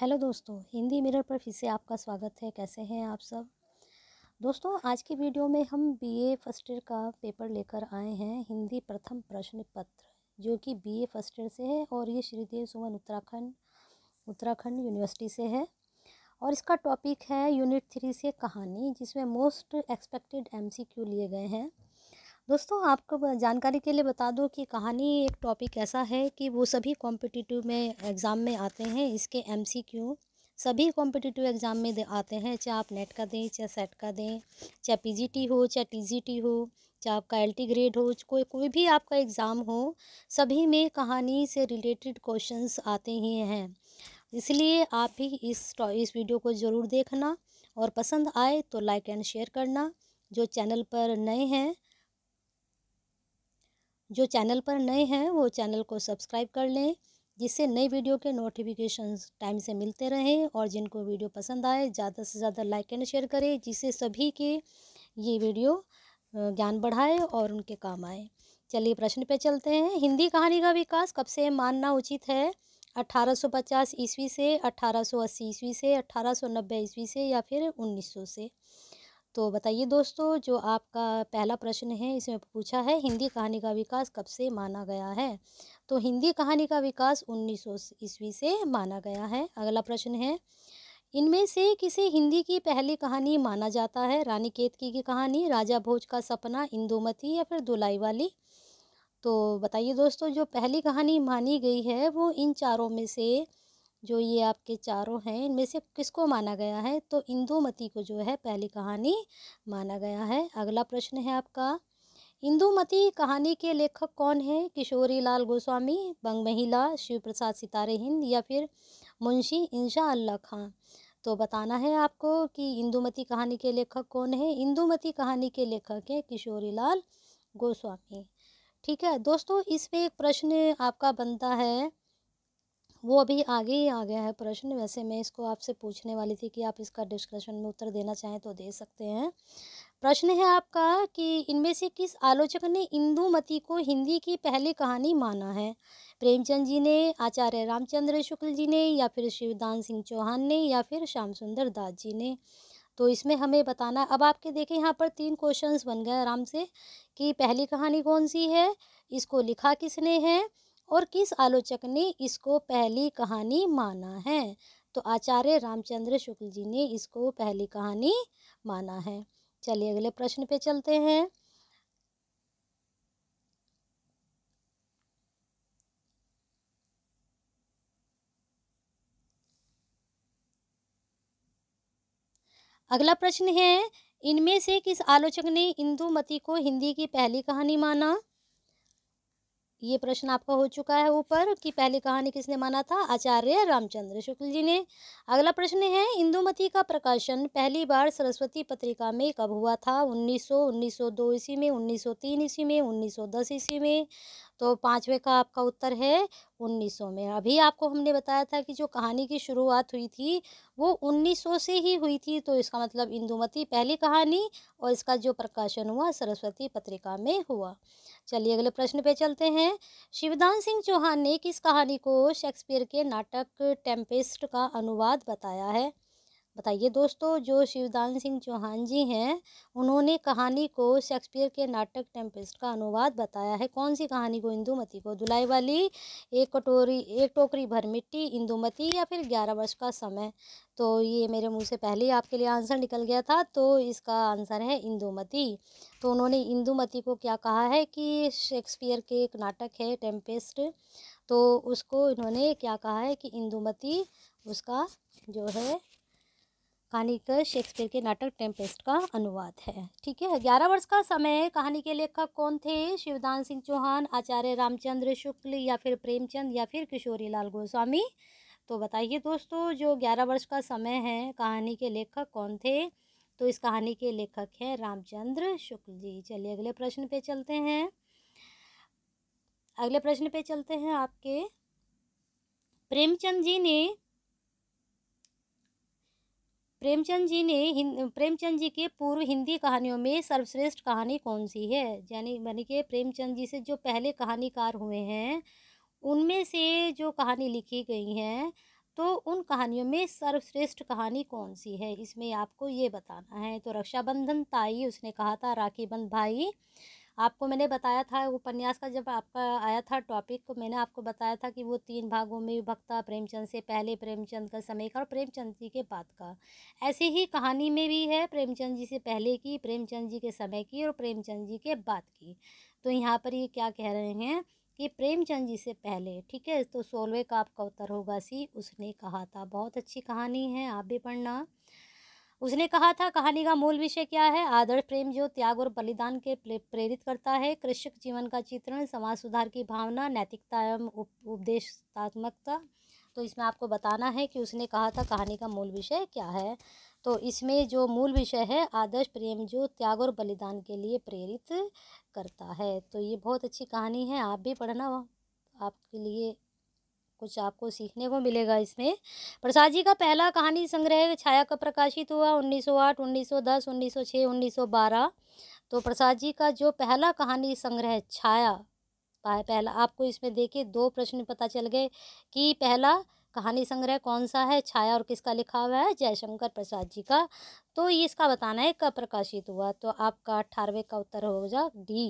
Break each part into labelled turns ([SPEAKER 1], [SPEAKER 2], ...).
[SPEAKER 1] hello दोस्तों Hindi mirror पर फिर से आपका स्वागत है कैसे हैं आप सब दोस्तों आज की वीडियो में हम बीए फर्स्ट ईयर का पेपर लेकर आए हैं हिंदी प्रथम प्रश्न पत्र जो कि बीए फर्स्ट ईयर से है और ये श्रीदेव सुमन उत्तराखंड उत्तराखंड यूनिवर्सिटी से है और इसका टॉपिक है यूनिट थ्री से कहानी जिसमें मोस्ट एक्सपेक्टेड एम लिए गए हैं दोस्तों आपको जानकारी के लिए बता दूं कि कहानी एक टॉपिक ऐसा है कि वो सभी कॉम्पिटिटिव में एग्ज़ाम में आते हैं इसके एम सभी कॉम्पिटिटिव एग्ज़ाम में आते हैं चाहे आप नेट का दें चाहे सेट का दें चाहे पी हो चाहे टी हो चाहे आपका टी ग्रेड हो कोई कोई भी आपका एग्ज़ाम हो सभी में कहानी से रिलेटेड क्वेश्चंस आते ही हैं इसलिए आप भी इस इस वीडियो को ज़रूर देखना और पसंद आए तो लाइक एंड शेयर करना जो चैनल पर नए हैं जो चैनल पर नए हैं वो चैनल को सब्सक्राइब कर लें जिससे नई वीडियो के नोटिफिकेशन टाइम से मिलते रहें और जिनको वीडियो पसंद आए ज़्यादा से ज़्यादा लाइक एंड शेयर करें जिससे सभी के ये वीडियो ज्ञान बढ़ाए और उनके काम आए चलिए प्रश्न पे चलते हैं हिंदी कहानी का विकास कब से मानना उचित है 1850 ईस्वी से 1880 ईस्वी से 1890 ईस्वी से या फिर 1900 से तो बताइए दोस्तों जो आपका पहला प्रश्न है इसमें पूछा है हिंदी कहानी का विकास कब से माना गया है तो हिंदी कहानी का विकास सौ ईस्वी से माना गया है अगला प्रश्न है इनमें से किसे हिंदी की पहली कहानी माना जाता है रानी केतकी की कहानी राजा भोज का सपना इंदुमती या फिर दुलाई वाली तो बताइए दोस्तों जो पहली कहानी मानी गई है वो इन चारों में से जो ये आपके चारों हैं इनमें से किसको माना गया है तो इंदुमती को जो है पहली कहानी माना गया है अगला प्रश्न है आपका इंदुमती कहानी के लेखक कौन हैं किशोरी लाल गोस्वामी बंग महिला शिव प्रसाद सितारे हिंद या फिर मुंशी इंशा अल्लाह खां तो बताना है आपको कि इंदुमती कहानी के लेखक कौन है इंदुमती कहानी के लेखक हैं किशोरी लाल गोस्वामी ठीक है दोस्तों इसमें एक प्रश्न आपका बनता है वो अभी आगे ही आ गया है प्रश्न वैसे मैं इसको आपसे पूछने वाली थी कि आप इसका डिस्कशन में उत्तर देना चाहें तो दे सकते हैं प्रश्न है आपका कि इनमें से किस आलोचक ने इंदुमती को हिंदी की पहली कहानी माना है प्रेमचंद जी ने आचार्य रामचंद्र शुक्ल जी ने या फिर शिवदान सिंह चौहान ने या फिर श्याम सुंदर दास जी ने तो इसमें हमें बताना अब आपके देखें यहाँ पर तीन क्वेश्चंस बन गए आराम से कि पहली कहानी कौन सी है इसको लिखा किसने है और किस आलोचक ने इसको पहली कहानी माना है तो आचार्य रामचंद्र शुक्ल जी ने इसको पहली कहानी माना है चलिए अगले प्रश्न पे चलते हैं अगला प्रश्न है इनमें से किस आलोचक ने इंदुमती को हिंदी की पहली कहानी माना ये प्रश्न आपका हो चुका है ऊपर कि पहली कहानी किसने माना था आचार्य रामचंद्र शुक्ल जी ने अगला प्रश्न है इंदुमती का प्रकाशन पहली बार सरस्वती पत्रिका में कब हुआ था 1900 1902 ईस्वी में 1903 ईस्वी में 1910 ईस्वी में तो पाँचवें का आपका उत्तर है उन्नीस सौ में अभी आपको हमने बताया था कि जो कहानी की शुरुआत हुई थी वो उन्नीस सौ से ही हुई थी तो इसका मतलब इंदुमती पहली कहानी और इसका जो प्रकाशन हुआ सरस्वती पत्रिका में हुआ चलिए अगले प्रश्न पे चलते हैं शिवदान सिंह चौहान ने किस कहानी को शेक्सपियर के नाटक टेम्पेस्ट का अनुवाद बताया है बताइए दोस्तों जो शिवदान सिंह चौहान जी हैं उन्होंने कहानी को शेक्सपियर के नाटक टेम्पेस्ट का अनुवाद बताया है कौन सी कहानी को इंदुमती को दुलाई वाली एक कटोरी एक टोकरी भर मिट्टी इंदुमती या फिर ग्यारह वर्ष का समय तो ये मेरे मुंह से पहले ही आपके लिए आंसर निकल गया था तो इसका आंसर है इंदुमती तो उन्होंने इंदुमती को क्या कहा है कि शेक्सपियर के एक नाटक है टेम्पेस्ट तो उसको इन्होंने क्या कहा है कि इंदुमती उसका जो है कहानी का शेक्सपियर के नाटक टेम्पेस्ट का अनुवाद है ठीक है ग्यारह वर्ष का समय कहानी के लेखक कौन थे शिवदान सिंह चौहान आचार्य रामचंद्र शुक्ल या फिर प्रेमचंद या फिर किशोरी लाल गोस्वामी तो बताइए दोस्तों जो ग्यारह वर्ष का समय है कहानी के लेखक कौन थे तो इस कहानी के लेखक हैं रामचंद्र शुक्ल जी चलिए अगले प्रश्न पे चलते हैं अगले प्रश्न पे चलते हैं आपके प्रेमचंद जी ने प्रेमचंद जी ने प्रेमचंद जी के पूर्व हिंदी कहानियों में सर्वश्रेष्ठ कहानी कौन सी है यानी यानी कि प्रेमचंद जी से जो पहले कहानीकार हुए हैं उनमें से जो कहानी लिखी गई हैं तो उन कहानियों में सर्वश्रेष्ठ कहानी कौन सी है इसमें आपको ये बताना है तो रक्षाबंधन ताई उसने कहा था राखी बंध भाई आपको मैंने बताया था उपन्यास का जब आपका आया था टॉपिक तो मैंने आपको बताया था कि वो तीन भागों में विभक्ता प्रेमचंद से पहले प्रेमचंद का समय का और प्रेमचंद जी के बाद का ऐसे ही कहानी में भी है प्रेमचंद जी से पहले की प्रेमचंद जी के समय की और प्रेमचंद जी के बाद की तो यहाँ पर ये क्या कह रहे हैं कि प्रेमचंद जी से पहले ठीक है तो सोलवे का आपका उत्तर होगा सी उसने कहा था बहुत अच्छी कहानी है आप भी पढ़ना उसने कहा था कहानी का मूल विषय क्या है आदर्श प्रेम जो त्याग और बलिदान के प्रेरित करता है कृषक जीवन का चित्रण समाज सुधार की भावना नैतिकता एवं उपदेशात्मकता तो इसमें आपको बताना है कि उसने कहा था कहानी का मूल विषय क्या है तो इसमें जो मूल विषय है आदर्श प्रेम जो त्याग और बलिदान के लिए प्रेरित करता है तो ये बहुत अच्छी कहानी है आप भी पढ़ना आपके लिए कुछ आपको सीखने को मिलेगा इसमें प्रसाद जी का पहला कहानी संग्रह छाया का प्रकाशित हुआ 1908, 1910, 1906, 1912 तो प्रसाद जी का जो पहला कहानी संग्रह छाया पहला आपको इसमें देखिए दो प्रश्न पता चल गए कि पहला कहानी संग्रह कौन सा है छाया और किसका लिखा हुआ है जयशंकर प्रसाद जी का तो ये इसका बताना है कब प्रकाशित हुआ तो आपका अठारहवें का उत्तर होगा डी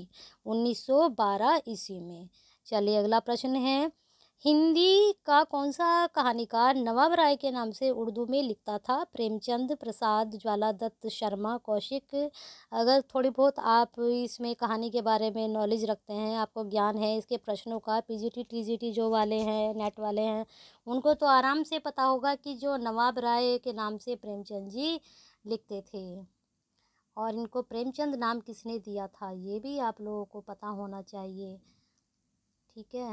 [SPEAKER 1] 1912 ईस्वी में चलिए अगला प्रश्न है हिंदी का कौन सा कहानीकार नवाब राय के नाम से उर्दू में लिखता था प्रेमचंद प्रसाद ज्वाला दत्त शर्मा कौशिक अगर थोड़ी बहुत आप इसमें कहानी के बारे में नॉलेज रखते हैं आपको ज्ञान है इसके प्रश्नों का पीजीटी टीजीटी जो वाले हैं नेट वाले हैं उनको तो आराम से पता होगा कि जो नवाब राय के नाम से प्रेमचंद जी लिखते थे और इनको प्रेमचंद नाम किसने दिया था ये भी आप लोगों को पता होना चाहिए ठीक है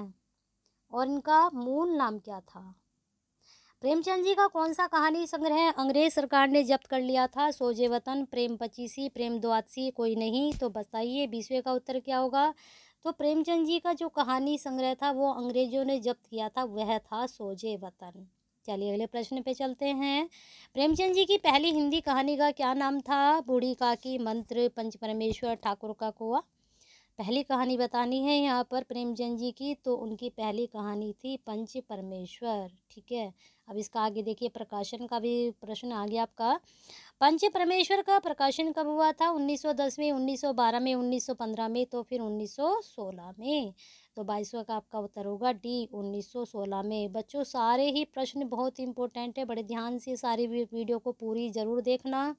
[SPEAKER 1] और इनका मूल नाम क्या था प्रेमचंद जी का कौन सा कहानी संग्रह अंग्रेज सरकार ने जब्त कर लिया था सोजे वतन प्रेम पच्चीसी प्रेम द्वादसी कोई नहीं तो बताइए बीसवें का उत्तर क्या होगा तो प्रेमचंद जी का जो कहानी संग्रह था वो अंग्रेजों ने जब्त किया था वह था सोजे वतन चलिए अगले प्रश्न पे चलते हैं प्रेमचंद जी की पहली हिंदी कहानी का क्या नाम था बूढ़ी काकी मंत्र पंच परमेश्वर ठाकुर का कुआ पहली कहानी बतानी है यहाँ पर प्रेमचंद जी की तो उनकी पहली कहानी थी पंच परमेश्वर ठीक है अब इसका आगे देखिए प्रकाशन का भी प्रश्न आ गया आपका पंच परमेश्वर का प्रकाशन कब हुआ था 1910 में 1912 में 1915 में तो फिर 1916 में तो बाईसवा का आपका उत्तर होगा डी 1916 में बच्चों सारे ही प्रश्न बहुत इंपॉर्टेंट है बड़े ध्यान से सारी वीडियो को पूरी ज़रूर देखना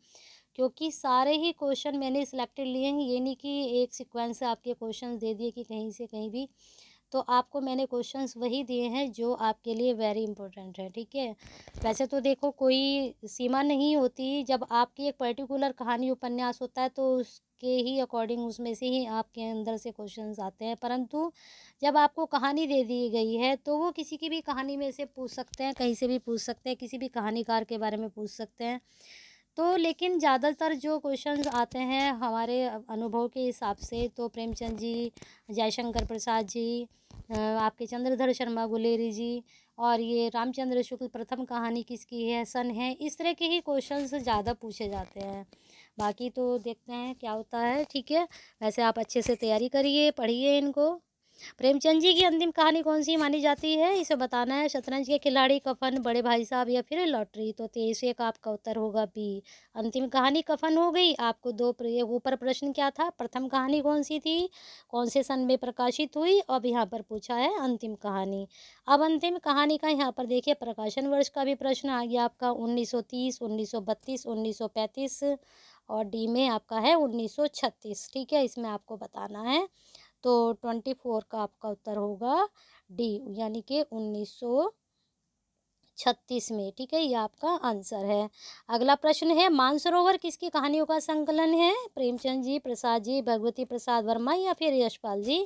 [SPEAKER 1] क्योंकि सारे ही क्वेश्चन मैंने सिलेक्टेड लिए हैं ये नहीं कि एक सीक्वेंस से आपके क्वेश्चन दे दिए कि कहीं से कहीं भी तो आपको मैंने क्वेश्चंस वही दिए हैं जो आपके लिए वेरी इंपॉर्टेंट है ठीक है वैसे तो देखो कोई सीमा नहीं होती जब आपकी एक पर्टिकुलर कहानी उपन्यास होता है तो उसके ही अकॉर्डिंग उसमें से ही आपके अंदर से क्वेश्चंस आते हैं परंतु जब आपको कहानी दे दी गई है तो वो किसी की भी कहानी में से पूछ सकते हैं कहीं से भी पूछ सकते हैं किसी भी कहानीकार के बारे में पूछ सकते हैं तो लेकिन ज़्यादातर जो क्वेश्चंस आते हैं हमारे अनुभव के हिसाब से तो प्रेमचंद जी जयशंकर प्रसाद जी आपके चंद्रधर शर्मा गुलेरी जी और ये रामचंद्र शुक्ल प्रथम कहानी किसकी है सन है इस तरह के ही क्वेश्चंस ज़्यादा पूछे जाते हैं बाकी तो देखते हैं क्या होता है ठीक है वैसे आप अच्छे से तैयारी करिए पढ़िए इनको प्रेमचंद जी की अंतिम कहानी कौन सी मानी जाती है इसे बताना है शतरंज के खिलाड़ी कफन बड़े भाई साहब या फिर लॉटरी तो तेईस एक आपका उत्तर होगा बी अंतिम कहानी कफन हो गई आपको दो ऊपर प्रश्न क्या था प्रथम कहानी कौन सी थी कौन से सन में प्रकाशित हुई अब यहाँ पर पूछा है अंतिम कहानी अब अंतिम कहानी का यहाँ पर देखिए प्रकाशन वर्ष का भी प्रश्न आ गया आपका उन्नीस सौ और डी में आपका है उन्नीस ठीक है इसमें आपको बताना है तो ट्वेंटी फोर का आपका उत्तर होगा डी यानी कि उन्नीस सौ छत्तीस में ठीक है ये आपका आंसर है अगला प्रश्न है मानसरोवर किसकी कहानियों का संकलन है प्रेमचंद जी प्रसाद जी भगवती प्रसाद वर्मा या फिर यशपाल जी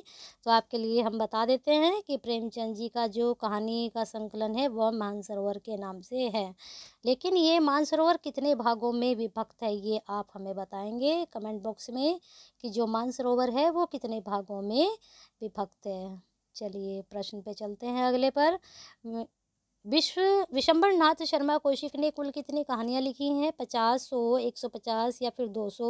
[SPEAKER 1] तो आपके लिए हम बता देते हैं कि प्रेमचंद जी का जो कहानी का संकलन है वह मानसरोवर के नाम से है लेकिन ये मानसरोवर कितने भागों में विभक्त है ये आप हमें बताएंगे कमेंट बॉक्स में कि जो मानसरोवर है वो कितने भागों में विभक्त है चलिए प्रश्न पे चलते हैं अगले पर विश्व विशंबर नाथ शर्मा कौशिक ने कुल कितनी कहानियाँ लिखी हैं पचास सौ एक सौ पचास या फिर दो सौ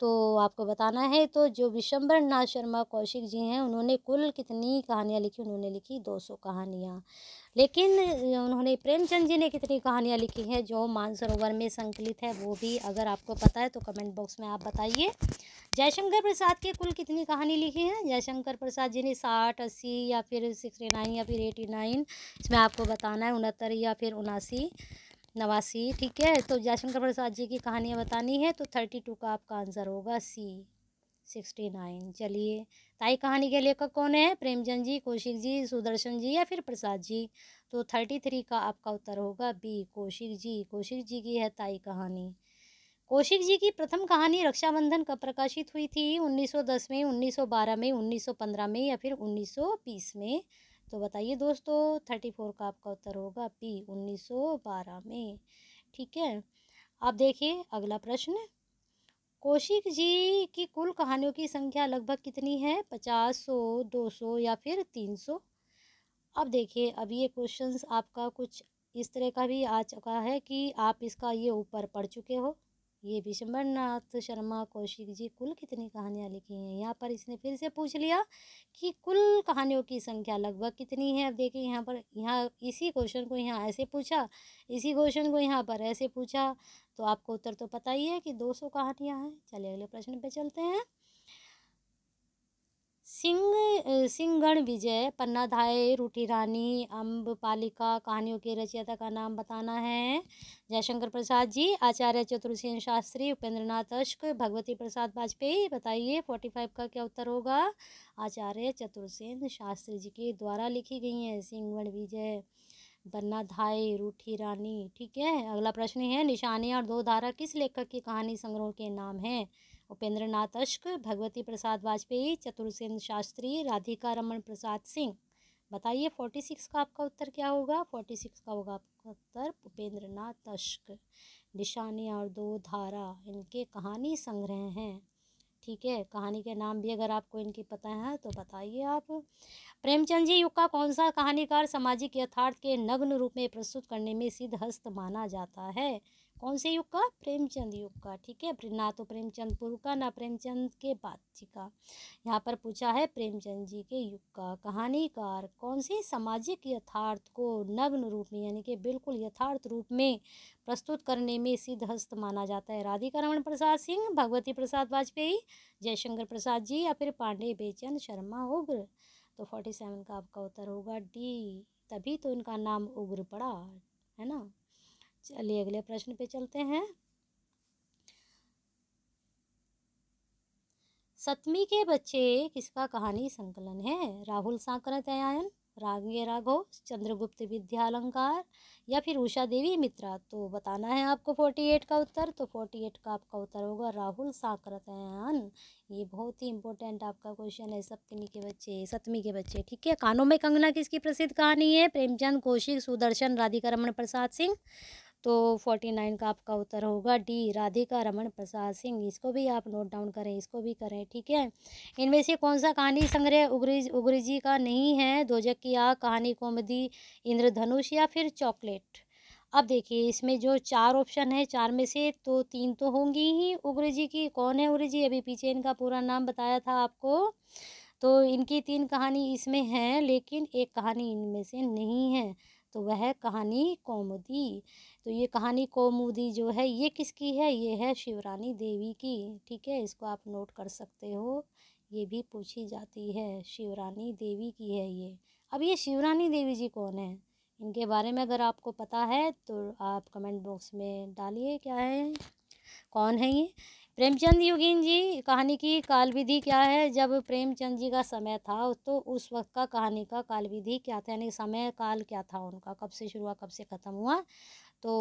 [SPEAKER 1] तो आपको बताना है तो जो विशंबर नाथ शर्मा कौशिक जी हैं उन्होंने कुल कितनी कहानियाँ लिखी उन्होंने लिखी दो सौ कहानियाँ लेकिन उन्होंने प्रेमचंद जी ने कितनी कहानियाँ लिखी हैं जो मानसरोवर में संकलित है वो भी अगर आपको पता है तो कमेंट बॉक्स में आप बताइए जयशंकर प्रसाद के कुल कितनी कहानी लिखी है जयशंकर प्रसाद जी ने साठ अस्सी या फिर सिक्सटी नाइन या फिर एटी नाइन इसमें आपको बताना है उनहत्तर या फिर उनासी नवासी ठीक है तो जयशंकर प्रसाद जी की कहानियाँ बतानी है तो थर्टी टू का आपका आंसर होगा सी सिक्सटी नाइन चलिए ताई कहानी के लेखक कौन है प्रेमचंद जी कौशिक जी सुदर्शन जी या फिर प्रसाद जी तो थर्टी थ्री का आपका उत्तर होगा बी कौशिक जी कौशिक जी की है ताई कहानी कौशिक जी की प्रथम कहानी रक्षाबंधन कब प्रकाशित हुई थी 1910 में 1912 में 1915 में या फिर 1920 में तो बताइए दोस्तों थर्टी फोर का आपका उत्तर होगा पी उन्नीस सौ बारह में ठीक है आप देखिए अगला प्रश्न कौशिक जी की कुल कहानियों की संख्या लगभग कितनी है पचास सौ दो सौ या फिर तीन सौ अब देखिए अब ये क्वेश्चंस आपका कुछ इस तरह का भी आ चुका है कि आप इसका ये ऊपर पढ़ चुके हो ये विश्वम्बर नाथ शर्मा कौशिक जी कुल कितनी कहानियाँ लिखी हैं यहाँ पर इसने फिर से पूछ लिया कि कुल कहानियों की संख्या लगभग कितनी है अब देखिए यहाँ पर यहाँ इसी क्वेश्चन को यहाँ ऐसे पूछा इसी क्वेश्चन को यहाँ पर ऐसे पूछा तो आपको उत्तर तो पता ही है कि दो सौ कहानियाँ हैं चलिए अगले प्रश्न पे चलते हैं सिंह सिंहगण विजय पन्नाधाय रूठी रानी अम्ब पालिका कहानियों के रचयिता का नाम बताना है जयशंकर प्रसाद जी आचार्य चतुर्सेन शास्त्री उपेंद्र नाथ अश्क भगवती प्रसाद वाजपेयी बताइए फोर्टी फाइव का क्या उत्तर होगा आचार्य चतुर्सेन शास्त्री जी के द्वारा लिखी गई हैं सिंहगण विजय बन्ना धाई रूठी रानी ठीक है अगला प्रश्न है निशानी और दो धारा किस लेखक की कहानी संग्रह के नाम है उपेंद्र नाथ अश्क भगवती प्रसाद वाजपेयी चतुर्सेन शास्त्री राधिका रमन प्रसाद सिंह बताइए फोर्टी सिक्स का आपका उत्तर क्या होगा फोर्टी सिक्स का होगा आपका उत्तर उपेंद्र नाथ अश्क निशानी और दो धारा इनके कहानी संग्रह हैं ठीक है कहानी के नाम भी अगर आपको इनकी पता है तो बताइए आप प्रेमचंद जी युग का कौन सा कहानीकार सामाजिक यथार्थ के नग्न रूप में प्रस्तुत करने में हस्त माना जाता है कौन से युग का प्रेमचंद युग का ठीक है ना तो प्रेमचंद पूर्व का ना प्रेमचंद के बाद जी का यहाँ पर पूछा है प्रेमचंद जी के युग का कहानीकार कौन से सामाजिक यथार्थ को नग्न रूप में यानी कि बिल्कुल यथार्थ रूप में प्रस्तुत करने में सिद्धहस्त माना जाता है राधिका रमण प्रसाद सिंह भगवती प्रसाद वाजपेयी जयशंकर प्रसाद जी या फिर पांडे बेचंद शर्मा उग्र तो फोर्टी सेवन का आपका उत्तर होगा डी तभी तो इनका नाम उग्र पड़ा है ना चलिए अगले प्रश्न पे चलते हैं सतमी के बच्चे किसका कहानी संकलन है राहुल सांकरत्यायन रागे राघो चंद्रगुप्त विद्यालंकार या फिर उषा देवी मित्रा तो बताना है आपको फोर्टी एट का उत्तर तो फोर्टी एट का आपका उत्तर होगा राहुल सांकरत्यायन ये बहुत ही इंपॉर्टेंट आपका क्वेश्चन है सप्तमी के बच्चे सप्तमी के बच्चे ठीक है कानों में कंगना किसकी प्रसिद्ध कहानी है प्रेमचंद कौशिक सुदर्शन राधिका रमन प्रसाद सिंह तो फोर्टी नाइन का आपका उत्तर होगा डी राधिका रमन प्रसाद सिंह इसको भी आप नोट डाउन करें इसको भी करें ठीक है इनमें से कौन सा कहानी संग्रह उग्री उग्री जी का नहीं है दोजक की आ कहानी कौमदी इंद्रधनुष या फिर चॉकलेट अब देखिए इसमें जो चार ऑप्शन है चार में से तो तीन तो होंगी ही उग्र जी की कौन है उग्र जी अभी पीछे इनका पूरा नाम बताया था आपको तो इनकी तीन कहानी इसमें हैं लेकिन एक कहानी इनमें से नहीं है तो वह कहानी कौमुदी तो ये कहानी कौमुदी जो है ये किसकी है ये है शिवरानी देवी की ठीक है इसको आप नोट कर सकते हो ये भी पूछी जाती है शिवरानी देवी की है ये अब ये शिवरानी देवी जी कौन है इनके बारे में अगर आपको पता है तो आप कमेंट बॉक्स में डालिए क्या है कौन है ये प्रेमचंद योगीन जी कहानी की कालविधि क्या है जब प्रेमचंद जी का समय था तो उस वक्त का कहानी का कालविधि क्या था यानी समय काल क्या था उनका कब से शुरू हुआ कब से ख़त्म हुआ तो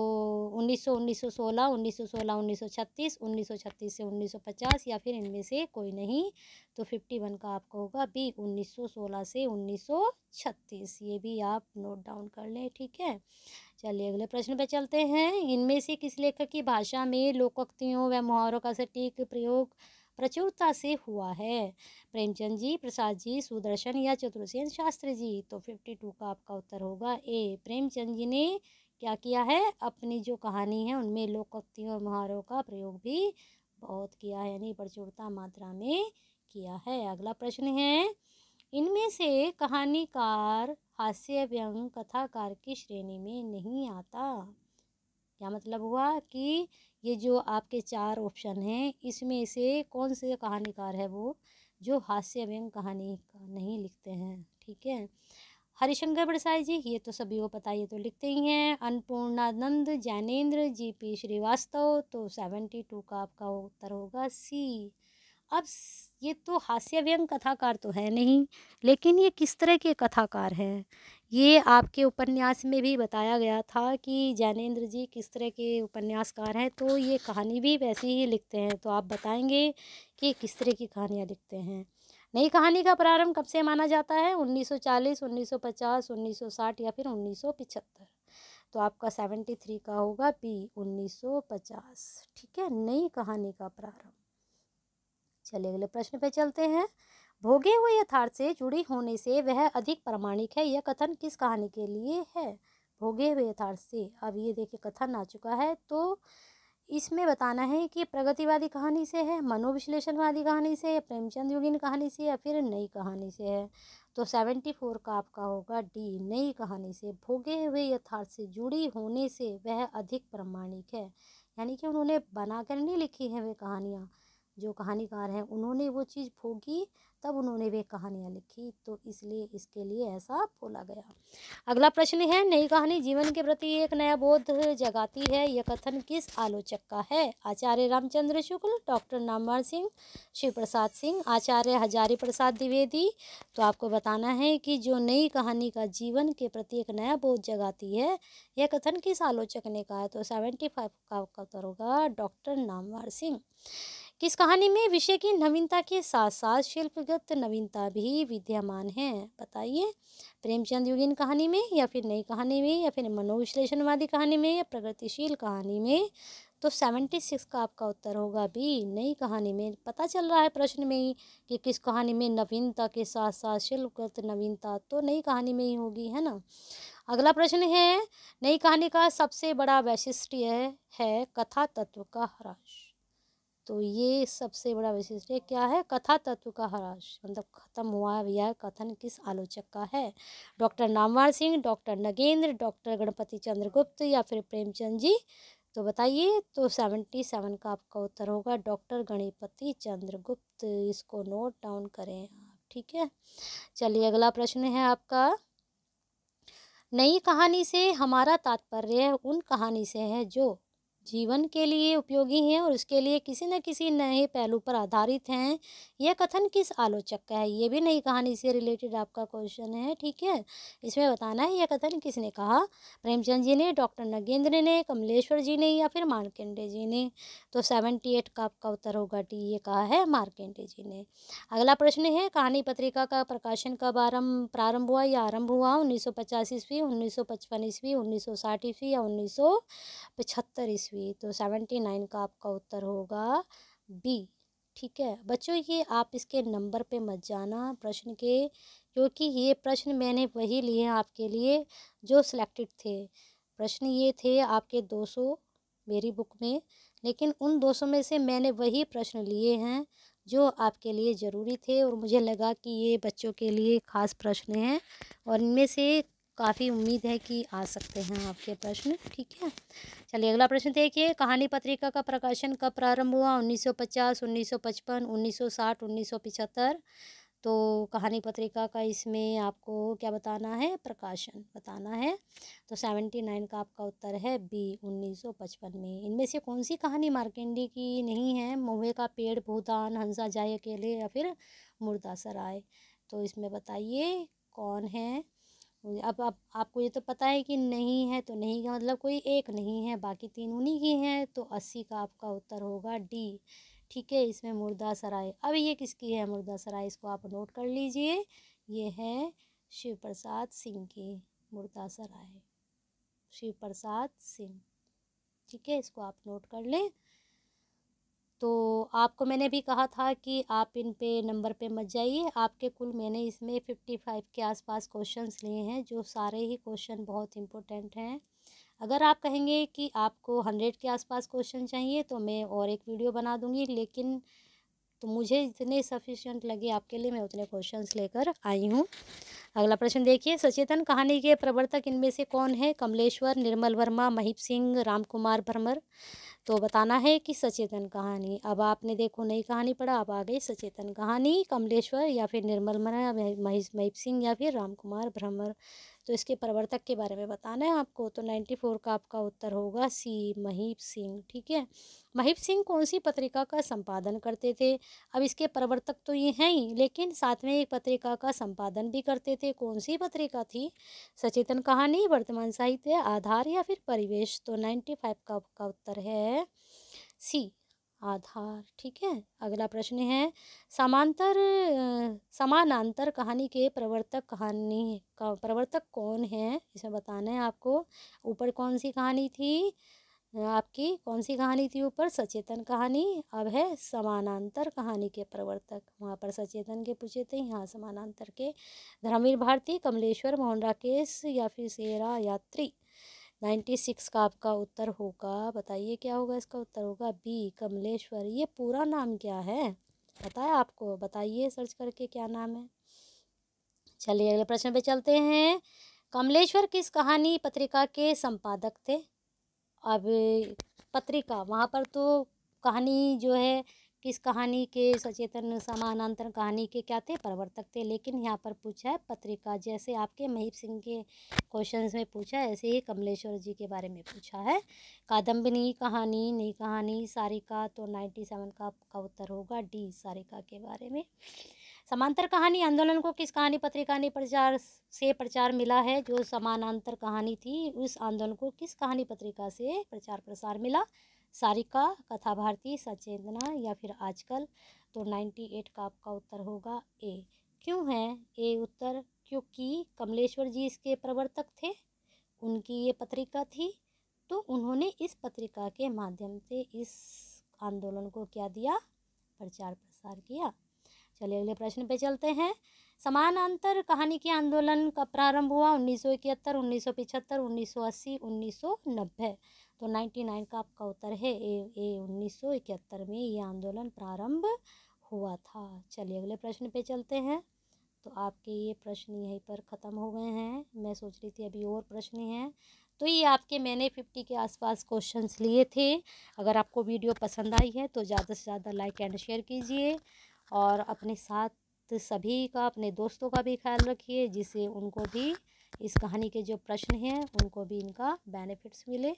[SPEAKER 1] 1900 1916 1916 सौ 1936 से 1950 या फिर इनमें से कोई नहीं तो 51 का आपका होगा बी 1916 से 1936 ये भी आप नोट डाउन कर लें ठीक है चलिए अगले प्रश्न पे चलते हैं इनमें से किस लेखक की भाषा में लोकोक्तियों व मुहावरों का सटीक प्रयोग प्रचुरता से हुआ है प्रेमचंद जी प्रसाद जी सुदर्शन या चतुर्सेन शास्त्री जी तो फिफ्टी टू का आपका उत्तर होगा ए प्रेमचंद जी ने क्या किया है अपनी जो कहानी है उनमें लोकोक्तियों और मुहावरों का प्रयोग भी बहुत किया है यानी प्रचुरता मात्रा में किया है अगला प्रश्न है इनमें से कहानीकार हास्य व्यंग कथाकार की श्रेणी में नहीं आता क्या मतलब हुआ कि ये जो आपके चार ऑप्शन हैं इसमें से कौन से कहानीकार है वो जो हास्य व्यंग कहानी का नहीं लिखते हैं ठीक है हरिशंकर प्रसाद जी ये तो सभी को पता ये तो लिखते ही हैं अन्नपूर्णानंद जैनेन्द्र जी पी श्रीवास्तव तो सेवेंटी टू का आपका उत्तर होगा सी अब ये तो हास्य व्यंग कथाकार तो है नहीं लेकिन ये किस तरह के कथाकार हैं ये आपके उपन्यास में भी बताया गया था कि जैनेन्द्र जी किस तरह के उपन्यासकार हैं तो ये कहानी भी वैसे ही लिखते हैं तो आप बताएंगे कि किस तरह की कहानियाँ लिखते हैं नई कहानी का प्रारंभ कब से माना जाता है 1940, 1950, 1960 या फिर 1975 तो आपका 73 का होगा बी 1950 ठीक है नई कहानी का प्रारंभ चलिए अगले प्रश्न पे चलते हैं भोगे हुए यथार्थ से जुड़ी होने से वह अधिक प्रामाणिक है यह कथन किस कहानी के लिए है भोगे हुए यथार्थ से अब ये देखिए कथन आ चुका है तो इसमें बताना है कि प्रगतिवादी कहानी से है मनोविश्लेषणवादी कहानी से या प्रेमचंद योगिन कहानी से या फिर नई कहानी से है तो सेवेंटी फोर का आपका होगा डी नई कहानी से भोगे हुए यथार्थ से जुड़ी होने से वह अधिक प्रामाणिक है यानी कि उन्होंने बनाकर नहीं लिखी है वे कहानियाँ जो कहानीकार हैं उन्होंने वो चीज़ फूकी तब उन्होंने वे कहानियाँ लिखी तो इसलिए इसके लिए ऐसा बोला गया अगला प्रश्न है नई कहानी जीवन के प्रति एक नया बोध जगाती है यह कथन किस आलोचक का है आचार्य रामचंद्र शुक्ल डॉक्टर नामवर सिंह शिव प्रसाद सिंह आचार्य हजारी प्रसाद द्विवेदी तो आपको बताना है कि जो नई कहानी का जीवन के प्रति एक नया बोध जगाती है यह कथन किस आलोचक ने कहा है तो सेवेंटी फाइव का उत्तर होगा डॉक्टर नामवर सिंह किस इस कहानी में विषय की नवीनता के साथ साथ शिल्पगत नवीनता भी विद्यमान है बताइए प्रेमचंद युगीन कहानी में या फिर नई कहानी में या फिर मनोविश्लेषणवादी कहानी में या प्रगतिशील कहानी में तो सेवेंटी सिक्स का आपका उत्तर होगा भी नई कहानी में पता चल रहा है प्रश्न में ही कि किस कहानी में नवीनता के साथ साथ शिल्पगत नवीनता तो नई कहानी में ही होगी है ना अगला प्रश्न है नई कहानी का सबसे बड़ा वैशिष्ट्य है, है कथा तत्व का ह्रास तो ये सबसे बड़ा वैशिष्ट क्या है कथा तत्व का हराश मतलब खत्म हुआ है यह कथन किस आलोचक का है doctor Namvar Singh doctor Nagendra doctor Ganpati Chandra Gupt या फिर प्रेमचंद जी तो बताइए तो सेवेंटी सेवन का आपका उत्तर होगा डॉक्टर गणपति चंद्र गुप्त इसको नोट डाउन करें आप ठीक है चलिए अगला प्रश्न है आपका नई कहानी से हमारा तात्पर्य उन कहानी से है जो जीवन के लिए उपयोगी हैं और उसके लिए किसी न किसी नए पहलू पर आधारित हैं यह कथन किस आलोचक का है ये भी नई कहानी से रिलेटेड आपका क्वेश्चन है ठीक है इसमें बताना है यह कथन किसने कहा प्रेमचंद जी ने डॉक्टर नगेंद्र ने कमलेश्वर जी ने या फिर मार्केंडे जी ने तो सेवेंटी एट का आपका उत्तर होगा टी ये कहा है मार्केंडे जी ने अगला प्रश्न है कहानी पत्रिका का प्रकाशन कब आरम्भ प्रारंभ हुआ या आरंभ हुआ उन्नीस सौ पचास ईस्वी उन्नीस सौ पचपन ईस्वी उन्नीस सौ साठ ईस्वी या उन्नीस सौ पचहत्तर ईस्वी बी तो सेवेंटी नाइन का आपका उत्तर होगा बी ठीक है बच्चों ये आप इसके नंबर पे मत जाना प्रश्न के क्योंकि ये प्रश्न मैंने वही लिए हैं आपके लिए जो सिलेक्टेड थे प्रश्न ये थे आपके दो सौ मेरी बुक में लेकिन उन दो सौ में से मैंने वही प्रश्न लिए हैं जो आपके लिए ज़रूरी थे और मुझे लगा कि ये बच्चों के लिए ख़ास प्रश्न हैं और इनमें से काफ़ी उम्मीद है कि आ सकते हैं आपके प्रश्न ठीक है चलिए अगला प्रश्न देखिए कहानी पत्रिका का प्रकाशन कब प्रारंभ हुआ 1950 1955 1960 1975 तो कहानी पत्रिका का इसमें आपको क्या बताना है प्रकाशन बताना है तो सेवेंटी नाइन का आपका उत्तर है बी उन्नीस सौ पचपन में इनमें से कौन सी कहानी मार्केंडी की नहीं है महुए का पेड़ भूतान हंसा जाए अकेले या फिर मुर्दा सराय तो इसमें बताइए कौन है अब अब आपको ये तो पता है कि नहीं है तो नहीं का मतलब कोई एक नहीं है बाकी तीन उन्हीं की हैं तो अस्सी का आपका उत्तर होगा डी ठीक है इसमें मुर्दा सराय अब ये किसकी है मुर्दा सराय इसको आप नोट कर लीजिए ये है शिव प्रसाद सिंह की मुर्दा सराय शिव प्रसाद सिंह ठीक है इसको आप नोट कर लें तो आपको मैंने भी कहा था कि आप इन पे नंबर पे मत जाइए आपके कुल मैंने इसमें फिफ्टी फाइव के आसपास क्वेश्चंस लिए हैं जो सारे ही क्वेश्चन बहुत इम्पोर्टेंट हैं अगर आप कहेंगे कि आपको हंड्रेड के आसपास क्वेश्चन चाहिए तो मैं और एक वीडियो बना दूँगी लेकिन तो मुझे जितने सफिशेंट लगे आपके लिए मैं उतने क्वेश्चंस लेकर आई हूँ अगला प्रश्न देखिए सचेतन कहानी के प्रवर्तक इनमें से कौन है कमलेश्वर निर्मल वर्मा महिप सिंह राम कुमार भरमर तो बताना है कि सचेतन कहानी अब आपने देखो नई कहानी पढ़ा अब आ गई सचेतन कहानी कमलेश्वर या फिर निर्मल मना महेश महिप सिंह या फिर राम कुमार भ्रमर तो इसके प्रवर्तक के बारे में बताना है आपको तो नाइन्टी फोर का आपका उत्तर होगा सी महीप सिंह ठीक है महीप सिंह कौन सी पत्रिका का संपादन करते थे अब इसके प्रवर्तक तो ये हैं ही लेकिन साथ में एक पत्रिका का संपादन भी करते थे कौन सी पत्रिका थी सचेतन कहानी वर्तमान साहित्य आधार या फिर परिवेश तो नाइन्टी फाइव का आपका उत्तर है सी आधार ठीक है अगला प्रश्न है समांतर समानांतर कहानी के प्रवर्तक कहानी का प्रवर्तक कौन है इसमें बताना है आपको ऊपर कौन सी कहानी थी आपकी कौन सी कहानी थी ऊपर सचेतन कहानी अब है समानांतर कहानी के प्रवर्तक वहाँ पर सचेतन के पूछे थे यहाँ समानांतर के धर्मवीर भारती कमलेश्वर मोहन राकेश या फिर सेरा यात्री नाइन्टी सिक्स का आपका उत्तर होगा बताइए क्या होगा इसका उत्तर होगा बी कमलेश्वर ये पूरा नाम क्या है पता है आपको बताइए सर्च करके क्या नाम है चलिए अगले प्रश्न पे चलते हैं कमलेश्वर किस कहानी पत्रिका के संपादक थे अब पत्रिका वहाँ पर तो कहानी जो है किस कहानी के सचेतन समानांतर कहानी के क्या थे प्रवर्तक थे लेकिन यहाँ पर पूछा है पत्रिका जैसे आपके महीप सिंह के क्वेश्चन में पूछा है ऐसे ही कमलेश्वर जी के बारे में पूछा है कादम्बनी कहानी नई कहानी सारिका तो नाइन्टी सेवन का आपका उत्तर होगा डी सारिका के बारे में समांतर कहानी आंदोलन को किस कहानी पत्रिका ने प्रचार से प्रचार मिला है जो समानांतर कहानी थी उस आंदोलन को किस कहानी पत्रिका से प्रचार प्रसार मिला सारिका कथा भारती सचेतना या फिर आजकल तो नाइन्टी एट का आपका उत्तर होगा ए क्यों है ए उत्तर क्योंकि कमलेश्वर जी इसके प्रवर्तक थे उनकी ये पत्रिका थी तो उन्होंने इस पत्रिका के माध्यम से इस आंदोलन को क्या दिया प्रचार प्रसार किया चलिए अगले प्रश्न पे चलते हैं समान अंतर कहानी के आंदोलन का प्रारंभ हुआ उन्नीस सौ इकहत्तर उन्नीस सौ पिछहत्तर उन्नीस सौ अस्सी उन्नीस सौ नब्बे तो नाइन्टी नाइन का आपका उत्तर है ए ए उन्नीस सौ इकहत्तर में ये आंदोलन प्रारंभ हुआ था चलिए अगले प्रश्न पे चलते हैं तो आपके ये प्रश्न यहीं पर ख़त्म हो गए हैं मैं सोच रही थी अभी और प्रश्न हैं तो ये आपके मैंने फिफ्टी के आसपास क्वेश्चंस लिए थे अगर आपको वीडियो पसंद आई है तो ज़्यादा से ज़्यादा लाइक एंड शेयर कीजिए और अपने साथ सभी का अपने दोस्तों का भी ख्याल रखिए जिससे उनको भी इस कहानी के जो प्रश्न हैं उनको भी इनका बेनिफिट्स मिले